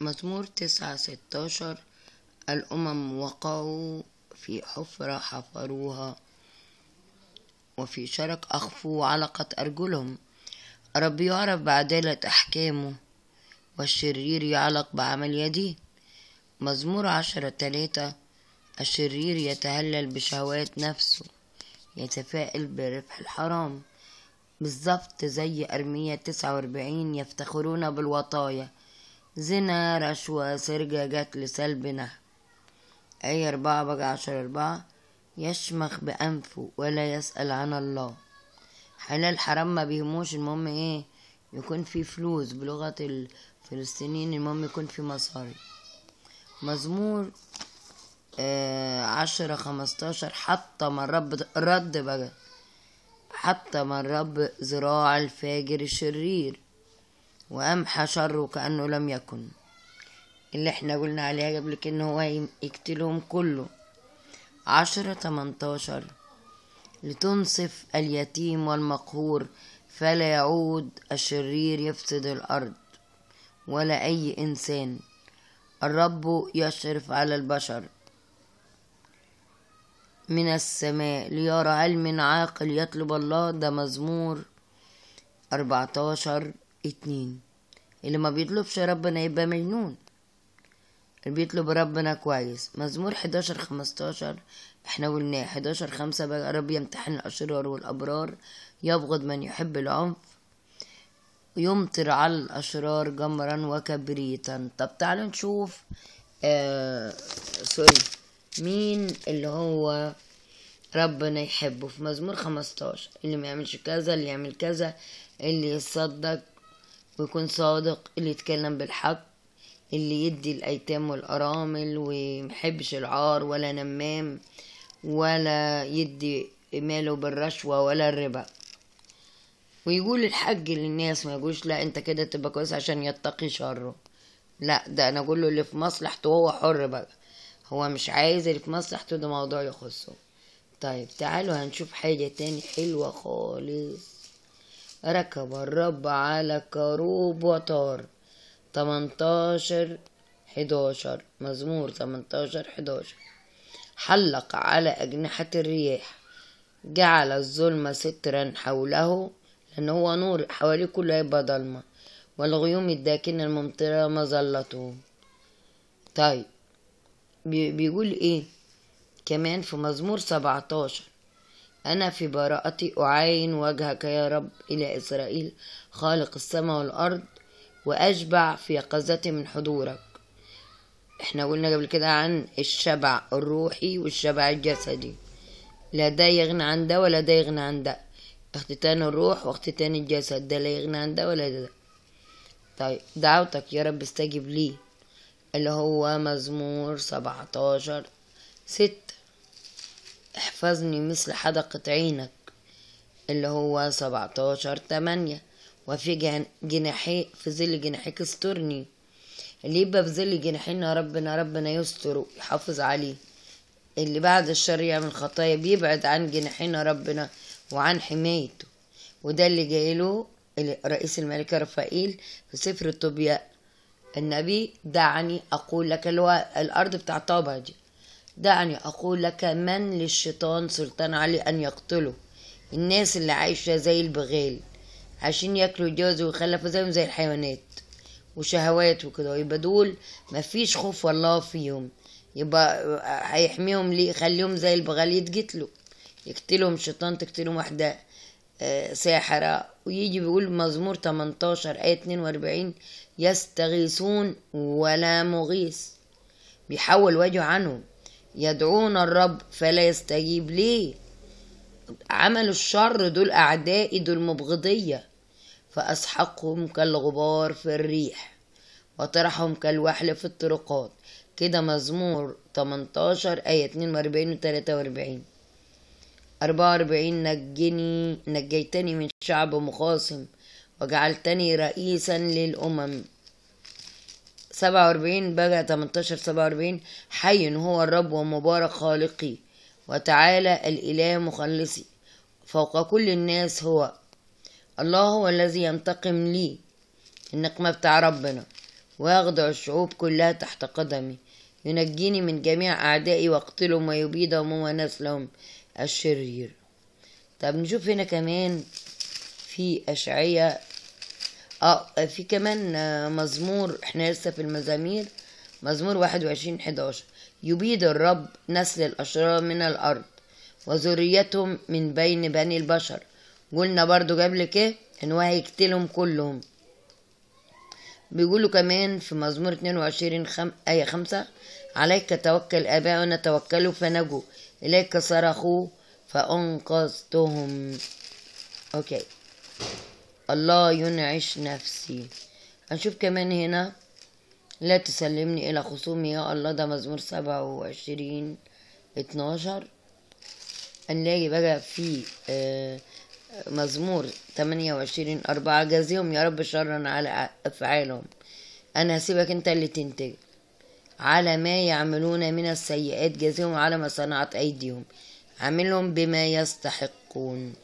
مزمور تسعة ستاشر الأمم وقعوا في حفرة حفروها وفي شرك أخفوا علقة أرجلهم رب يعرف بعدالة أحكامه والشرير يعلق بعمل يديه مزمور عشرة تلاتة الشرير يتهلل بشهوات نفسه يتفائل بربح الحرام بالظبط زي أرمية تسعة وأربعين يفتخرون بالوطايا زنا رشوة سرقة قتل سلب نهب أي أربعة بقى عشر أربعة يشمخ بأنفه ولا يسأل عن الله حلال حرام ما بيهموش المهم ايه يكون في فلوس بلغة الفلسطينيين المهم يكون في مصاري مزمور آه عشرة خمستاشر حتى ما الرب رد بقى حتى ما الرب ذراع الفاجر الشرير وأمحى شره كأنه لم يكن اللي احنا قلنا عليها قبل كده هو يقتلهم كله عشرة تمنتاشر لتنصف اليتيم والمقهور فلا يعود الشرير يفسد الأرض ولا أي إنسان الرب يشرف على البشر من السماء ليرى علم عاقل يطلب الله ده مزمور أربعتاشر اتنين اللي ما بيطلبش ربنا يبقى مجنون اللي بيطلب ربنا كويس مزمور حداشر خمستاشر احنا قلناه حداشر خمسة بقى رب يمتحن الأشرار والأبرار يبغض من يحب العنف يمطر على الأشرار جمرا وكبريتا طب تعالى نشوف آه سوري مين اللي هو ربنا يحبه في مزمور خمستاشر اللي ما يعملش كذا اللي يعمل كذا اللي يصدق ويكون صادق اللي يتكلم بالحق اللي يدي الأيتام والأرامل ومحبش العار ولا نمام ولا يدي ماله بالرشوة ولا الربا ويقول الحق للناس ما يقولش لا انت كده تبقى كويس عشان يتقي شره لا ده انا اقول له اللي في مصلحته هو حر بقى هو مش عايز اللي في مصلحته ده موضوع يخصه طيب تعالوا هنشوف حاجة تاني حلوة خالص ركب الرب على كروب وطار تمنتاشر حداشر مزمور تمنتاشر حداشر حلق على أجنحة الرياح جعل الظلمة سترا حوله لأن هو نور حواليه كله هيبقى ضلمة والغيوم الداكنة الممطرة مظلته طيب بيقول ايه كمان في مزمور سبعتاشر أنا في براءتي أعاين وجهك يا رب إلى إسرائيل خالق السماء والأرض وأشبع في يقظتي من حضورك احنا قلنا قبل كده عن الشبع الروحي والشبع الجسدي لا ده يغنى عن ده ولا ده يغنى عن ده اختتان الروح واختتان الجسد ده لا يغنى عن ده ولا ده طيب دعوتك يا رب استجب لي اللي هو مزمور سبعتاشر ستة احفظني مثل حدقة عينك اللي هو سبعتاشر تمانية وفي جن... جناحي في ظل جناحيك استرني اللي يبقى في ظل جناحينا ربنا ربنا يستر ويحافظ عليه اللي بعد الشر يعمل خطايا بيبعد عن جناحينا ربنا وعن حمايته وده اللي جايله رئيس الملكة رفائيل في سفر الطبياء النبي دعني أقول لك الأرض بتاع طابع دي دعني أقول لك من للشيطان سلطان عليه أن يقتله الناس اللي عايشة زي البغال عشان ياكلوا يتجوزوا ويخلفوا زيهم زي الحيوانات وشهوات وكده يبقى دول مفيش خوف والله فيهم يبقى هيحميهم ليه يخليهم زي البغال يتقتلوا يقتلهم شيطان تقتلهم واحدة آه، ساحرة ويجي بيقول مزمور 18 آية 42 يستغيثون ولا مغيث بيحول وجهه عنهم يدعون الرب فلا يستجيب ليه عملوا الشر دول أعدائي دول مبغضية فأسحقهم كالغبار في الريح وطرحهم كالوحل في الطرقات كده مزمور 18 آية 42 و 43 44 نجني نجيتني من شعب مخاصم وجعلتني رئيسا للأمم سبعة وأربعين بقى تمنتاشر سبعة وأربعين حي هو الرب ومبارك خالقي وتعالى الإله مخلصي فوق كل الناس هو الله هو الذي ينتقم لي النقمة بتاع ربنا ويخضع الشعوب كلها تحت قدمي ينجيني من جميع أعدائي واقتلهم ويبيدهم ونسلهم الشرير طب نشوف هنا كمان في أشعية اه في كمان آه، مزمور احنا لسه في المزامير مزمور واحد وعشرين حداشر يبيد الرب نسل الأشرار من الأرض وذريتهم من بين بني البشر قلنا برضو قبل كده ان هو هيقتلهم كلهم بيقولوا كمان في مزمور 22 خم... آية خمسة عليك توكل آباؤنا توكلوا فنجوا إليك صرخوا فأنقذتهم أوكي الله ينعش نفسي هنشوف كمان هنا لا تسلمني إلى خصومي يا الله ده مزمور سبعة وعشرين اتناشر هنلاقي بقى في آه، مزمور تمانية وعشرين أربعة جازيهم يا رب شرا على أفعالهم أنا هسيبك أنت اللي تنتج على ما يعملون من السيئات جازيهم على ما صنعت أيديهم عاملهم بما يستحقون